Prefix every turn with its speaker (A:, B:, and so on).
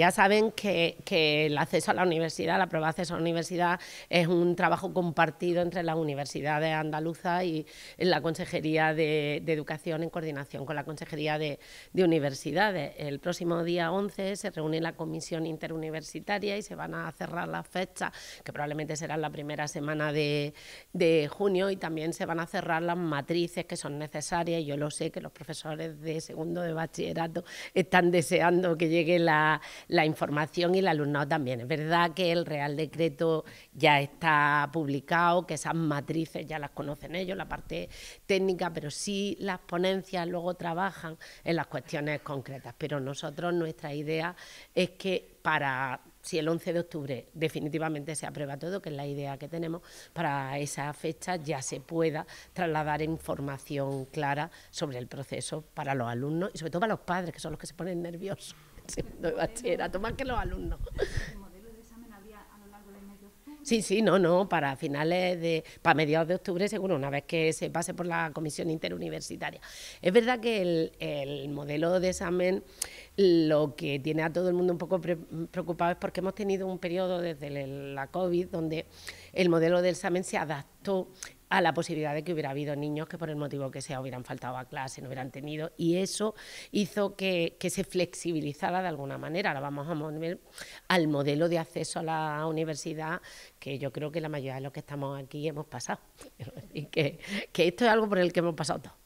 A: Ya saben que, el acceso a la universidad, la prueba de acceso a la universidad, es un trabajo compartido entre la Universidad de Andaluza y la Consejería de, Educación en coordinación con la Consejería de, Universidades. El próximo día 11 se reúne la Comisión Interuniversitaria y se van a cerrar las fechas, que probablemente serán la primera semana de junio, y también se van a cerrar las matrices que son necesarias. Yo lo sé que los profesores de segundo de bachillerato están deseando que llegue la la información y el alumnado también. Es verdad que el Real Decreto ya está publicado, que esas matrices ya las conocen ellos, la parte técnica, pero sí las ponencias luego trabajan en las cuestiones concretas. Pero nosotros, nuestra idea es que para si el 11 de octubre definitivamente se aprueba todo, que es la idea que tenemos, para esa fecha ya se pueda trasladar información clara sobre el proceso para los alumnos y sobre todo para los padres, que son los que se ponen nerviosos que los alumnos. Sí, sí, no, no, para finales de, para mediados de octubre seguro, una vez que se pase por la comisión interuniversitaria. Es verdad que el, modelo de examen lo que tiene a todo el mundo un poco preocupado es porque hemos tenido un periodo desde la COVID donde el modelo de examen se adaptó a la posibilidad de que hubiera habido niños que por el motivo que sea hubieran faltado a clase, no hubieran tenido, y eso hizo que, se flexibilizara de alguna manera. Ahora vamos a volver al modelo de acceso a la universidad que yo creo que la mayoría de los que estamos aquí hemos pasado. Y que, que esto es algo por el que hemos pasado todos.